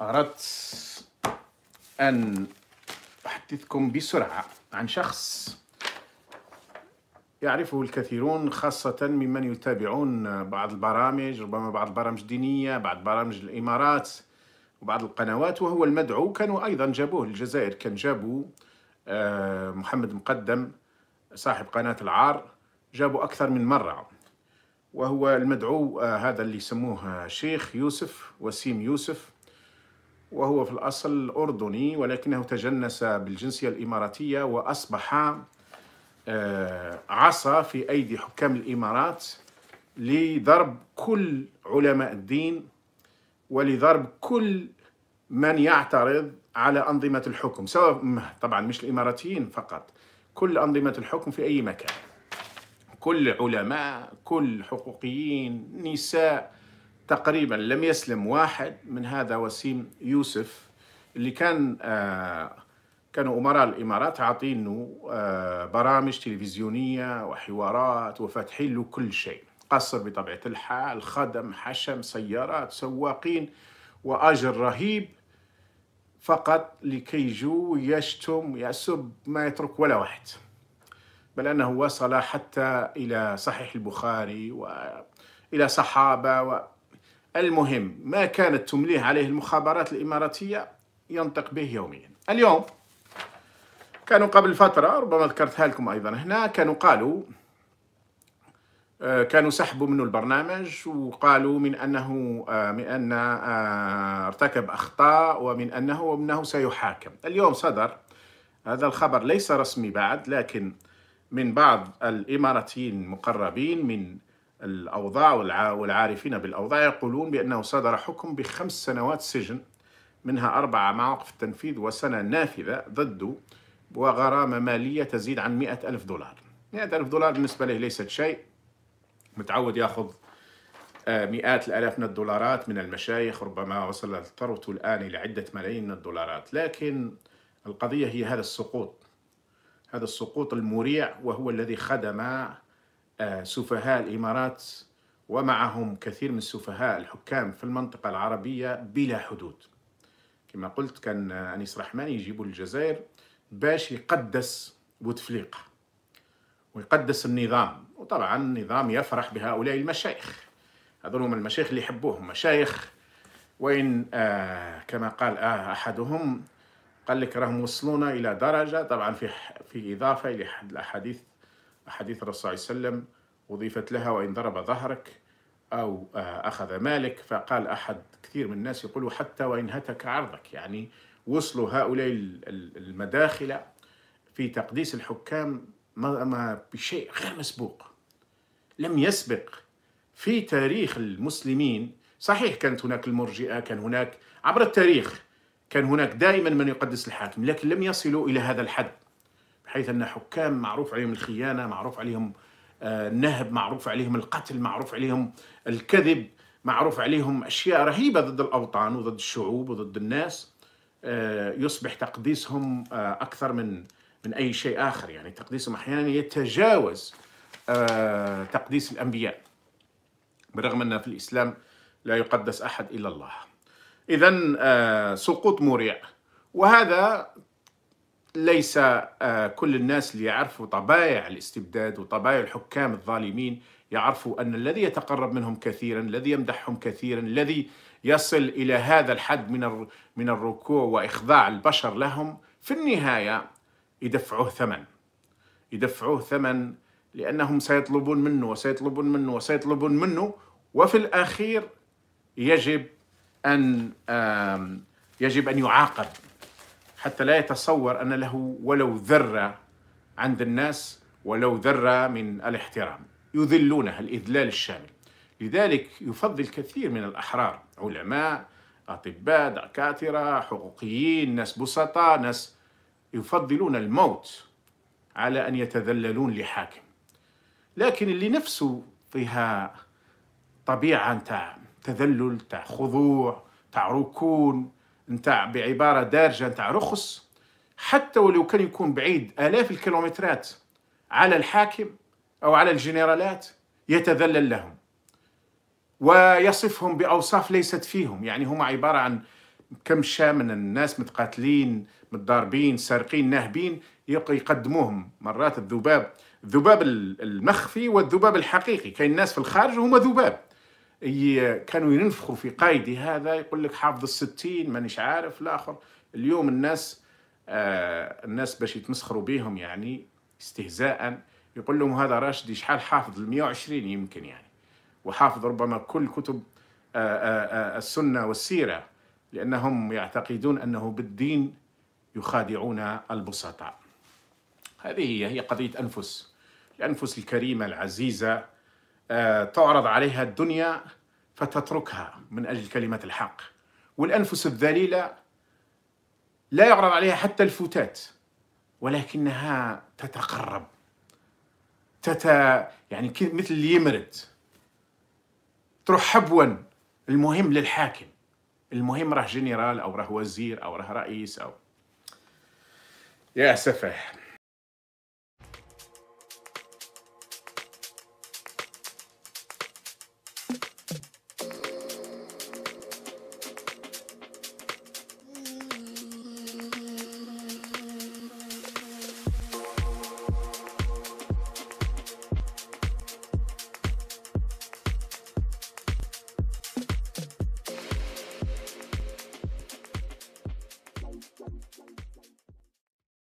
أردت أن أحدثكم بسرعة عن شخص يعرفه الكثيرون خاصة ممن يتابعون بعض البرامج ربما بعض البرامج الدينية بعض برامج الإمارات وبعض القنوات وهو المدعو كانوا أيضا جابوه للجزائر كان جابوا آه، محمد مقدم صاحب قناة العار جابوا أكثر من مرة وهو المدعو آه، هذا اللي يسموه آه، شيخ يوسف وسيم يوسف وهو في الأصل أردني ولكنه تجنس بالجنسية الإماراتية وأصبح آه، عصا في أيدي حكام الإمارات لضرب كل علماء الدين ولضرب كل من يعترض على أنظمة الحكم سواء طبعا مش الإماراتيين فقط كل أنظمة الحكم في أي مكان كل علماء كل حقوقيين نساء تقريبا لم يسلم واحد من هذا وسيم يوسف اللي كان آه، كانوا أمراء الإمارات عاطينه آه، برامج تلفزيونية وحوارات وفاتحين له كل شيء قصر بطبيعة الحال خدم حشم سيارات سواقين وأجر رهيب فقط لكي جو يشتم يسب ما يترك ولا واحد بل أنه وصل حتى إلى صحيح البخاري وإلى صحابة و... المهم ما كانت تمليه عليه المخابرات الإماراتية ينطق به يوميا اليوم كانوا قبل فترة ربما ذكرتها لكم أيضا هنا كانوا قالوا آه، كانوا سحبوا منه البرنامج وقالوا من أنه آه، من أن آه، ارتكب أخطاء ومن أنه ومنه سيحاكم اليوم صدر هذا الخبر ليس رسمي بعد لكن من بعض الإماراتيين المقربين من الأوضاع والعارفين بالأوضاع يقولون بأنه صدر حكم بخمس سنوات سجن منها أربعة مع وقف التنفيذ وسنة نافذة ضده وغرامة مالية تزيد عن مئة ألف دولار مئة ألف دولار بالنسبة له ليست شيء متعود يأخذ آه، مئات الآلاف من الدولارات من المشايخ ربما وصلت ثروته الآن إلى عدة ملايين من الدولارات لكن القضية هي هذا السقوط هذا السقوط المريع وهو الذي خدم آه، سفهاء الامارات ومعهم كثير من السفهاء الحكام في المنطقه العربيه بلا حدود. كما قلت كان انيس رحماني يجيبوا الجزائر باش يقدس بوتفليقه ويقدس النظام وطبعا النظام يفرح بهؤلاء المشايخ هذول هم المشايخ اللي يحبوهم مشايخ وإن آه كما قال آه أحدهم قال لك راهم وصلونا إلى درجة طبعا في في إضافة إلى الأحاديث أحاديث الرسول صلى الله عليه وسلم أضيفت لها وإن ضرب ظهرك أو آه، أخذ مالك فقال أحد كثير من الناس يقولوا حتى وإن هتك عرضك يعني وصلوا هؤلاء المداخلة في تقديس الحكام ما بشيء غير مسبوق لم يسبق في تاريخ المسلمين صحيح كانت هناك المرجئة كان هناك عبر التاريخ كان هناك دائما من يقدس الحاكم لكن لم يصلوا إلى هذا الحد بحيث أن حكام معروف عليهم الخيانة معروف عليهم النهب آه، معروف عليهم القتل معروف عليهم الكذب معروف عليهم أشياء رهيبة ضد الأوطان وضد الشعوب وضد الناس آه، يصبح تقديسهم آه، أكثر من من أي شيء آخر يعني تقديسهم أحيانا يتجاوز تقديس الأنبياء برغم أن في الإسلام لا يقدس أحد إلا الله إذا سقوط موريا وهذا ليس آه، كل الناس اللي يعرفوا طبائع الاستبداد وطبائع الحكام الظالمين يعرفوا أن الذي يتقرب منهم كثيرا الذي يمدحهم كثيرا الذي يصل إلى هذا الحد من من الركوع وإخضاع البشر لهم في النهاية يدفعوه ثمن يدفعوه ثمن لأنهم سيطلبون منه وسيطلبون منه وسيطلبون منه وفي الأخير يجب أن يجب أن يعاقب حتى لا يتصور أن له ولو ذرة عند الناس ولو ذرة من الاحترام يذلونها الإذلال الشامل لذلك يفضل كثير من الأحرار علماء أطباء دكاترة حقوقيين ناس بسطاء ناس يفضلون الموت على أن يتذللون لحاكم لكن اللي نفسه فيها طبيعة تاع تذلل تاع خضوع تاع ركون نتاع بعباره دارجه نتاع رخص حتى ولو كان يكون بعيد الاف الكيلومترات على الحاكم او على الجنرالات يتذلل لهم ويصفهم باوصاف ليست فيهم يعني هم عباره عن كم شاة من الناس متقاتلين متضاربين سارقين ناهبين يقدموهم مرات الذباب الذباب المخفي والذباب الحقيقي كاين الناس في الخارج وهم ذباب كانوا ينفخوا في قايدي هذا يقول لك حافظ الستين مانيش عارف الآخر اليوم الناس آه الناس باش يتمسخروا بيهم يعني استهزاء يقول لهم هذا راشدي شحال حافظ ال 120 يمكن يعني وحافظ ربما كل كتب آآ آه، آآ آه، آه، السنة والسيرة لأنهم يعتقدون أنه بالدين يخادعون البسطاء هذه هي قضية أنفس الأنفس الكريمة العزيزة آه، تعرض عليها الدنيا فتتركها من أجل كلمة الحق والأنفس الذليلة لا يعرض عليها حتى الفتات ولكنها تتقرب تت يعني مثل اللي يمرد تروح حبوا المهم للحاكم المهم راه جنرال او راه وزير او راه رئيس او يا سفه